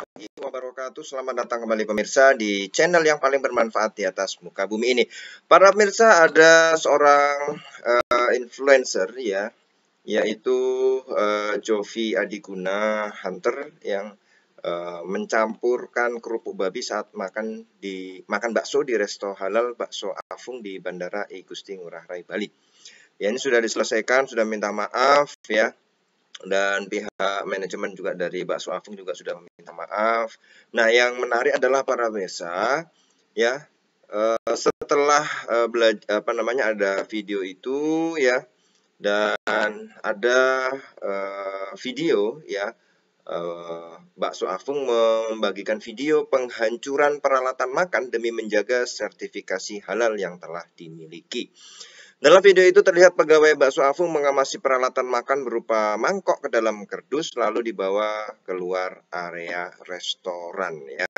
pagi wabarakatuh. Selamat datang kembali pemirsa di channel yang paling bermanfaat di atas muka bumi ini. Para pemirsa ada seorang uh, influencer ya, yaitu uh, Jovi Adiguna Hunter yang uh, mencampurkan kerupuk babi saat makan di makan bakso di resto halal bakso Afung di Bandara I Gusti Ngurah Rai Bali. Ya ini sudah diselesaikan, sudah minta maaf ya dan pihak manajemen juga dari Bakso Afung juga sudah meminta maaf. Nah, yang menarik adalah para pemirsa, ya uh, setelah uh, eh, belajar apa namanya ada video itu ya dan ada uh, video ya uh, Bakso Afung membagikan video penghancuran peralatan makan demi menjaga sertifikasi halal yang telah dimiliki. Dalam video itu terlihat pegawai bakso Afung mengamasi peralatan makan berupa mangkok ke dalam kerdus lalu dibawa keluar area restoran ya.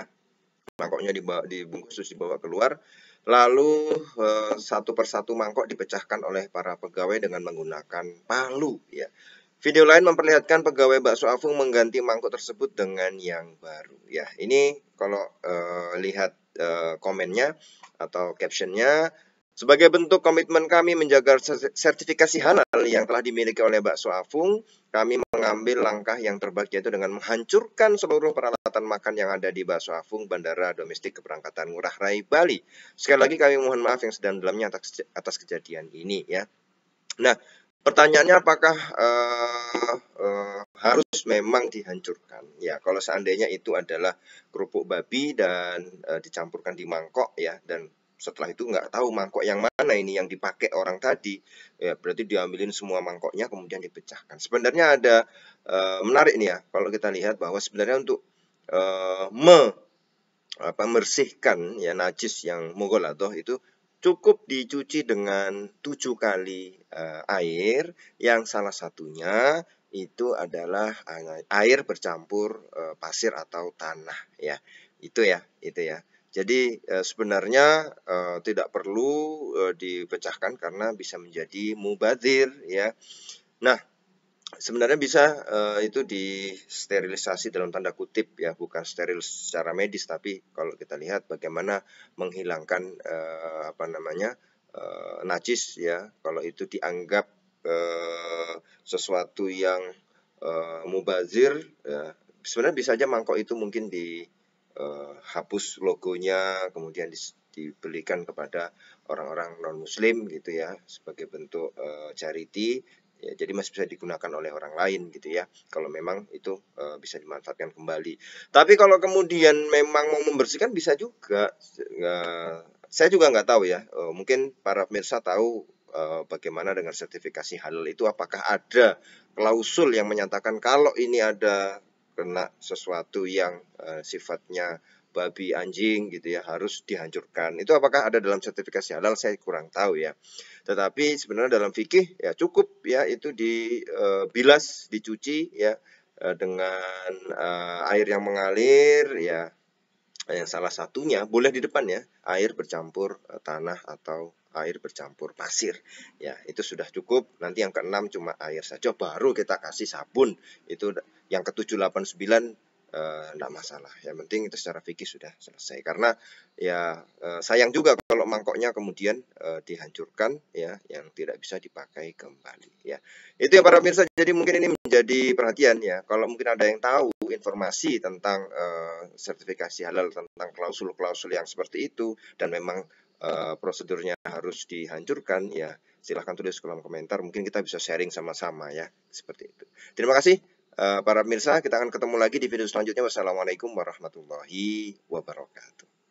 Mangkoknya dibawa dibungkus terus dibawa keluar. Lalu eh, satu persatu mangkok dipecahkan oleh para pegawai dengan menggunakan palu ya. Video lain memperlihatkan pegawai bakso Afung mengganti mangkok tersebut dengan yang baru ya. Ini kalau uh, lihat uh, komennya atau captionnya sebagai bentuk komitmen kami menjaga sertifikasi halal yang telah dimiliki oleh Bakso Afung, kami mengambil langkah yang terbaik yaitu dengan menghancurkan seluruh peralatan makan yang ada di Bakso Afung, Bandara Domestik Keberangkatan Ngurah Rai, Bali. Sekali lagi kami mohon maaf yang sedang dalamnya atas, atas kejadian ini ya. Nah, pertanyaannya apakah uh, uh, harus memang dihancurkan? Ya, kalau seandainya itu adalah kerupuk babi dan uh, dicampurkan di mangkok ya dan setelah itu nggak tahu mangkok yang mana ini yang dipakai orang tadi ya berarti diambilin semua mangkoknya kemudian dipecahkan sebenarnya ada e, menarik nih ya kalau kita lihat bahwa sebenarnya untuk e, me apa membersihkan ya najis yang mogol atau itu cukup dicuci dengan tujuh kali e, air yang salah satunya itu adalah air bercampur e, pasir atau tanah ya itu ya itu ya jadi eh, sebenarnya eh, tidak perlu eh, dipecahkan karena bisa menjadi mubazir ya. Nah, sebenarnya bisa itu di sterilisasi dalam tanda kutip ya, bukan steril secara medis tapi kalau kita lihat bagaimana menghilangkan apa namanya? najis ya, kalau itu dianggap sesuatu yang mubazir ya, sebenarnya bisa aja mangkok itu mungkin di uh, hapus logonya, kemudian di, dibelikan kepada orang-orang non-muslim gitu ya, sebagai bentuk uh, charity. Ya, jadi masih bisa digunakan oleh orang lain gitu ya, kalau memang itu uh, bisa dimanfaatkan kembali. Tapi kalau kemudian memang mau membersihkan bisa juga. saya juga nggak tahu ya, mungkin para pemirsa tahu bagaimana dengan sertifikasi halal itu apakah ada klausul yang menyatakan kalau ini ada kena sesuatu yang uh, sifatnya babi anjing gitu ya harus dihancurkan. Itu apakah ada dalam sertifikasi halal saya kurang tahu ya. Tetapi sebenarnya dalam fikih ya cukup ya itu dibilas, eh, uh, dicuci ya uh, dengan uh, air yang mengalir ya yang salah satunya boleh di depan ya air bercampur tanah atau air bercampur pasir. Ya, itu sudah cukup. Nanti yang keenam cuma air saja baru kita kasih sabun. Itu yang ke-789 sembilan tidak eh, masalah. Yang penting itu secara fikih sudah selesai. Karena ya eh, sayang juga kalau mangkoknya kemudian eh, dihancurkan ya yang tidak bisa dipakai kembali ya. Itu ya para pemirsa. Jadi mungkin ini menjadi perhatian ya. Kalau mungkin ada yang tahu informasi tentang eh, sertifikasi halal tentang klausul-klausul yang seperti itu dan memang uh, prosedurnya harus dihancurkan ya silahkan tulis kolom komentar mungkin kita bisa sharing sama-sama ya seperti itu terima kasih uh, para pemirsa kita akan ketemu lagi di video selanjutnya wassalamualaikum warahmatullahi wabarakatuh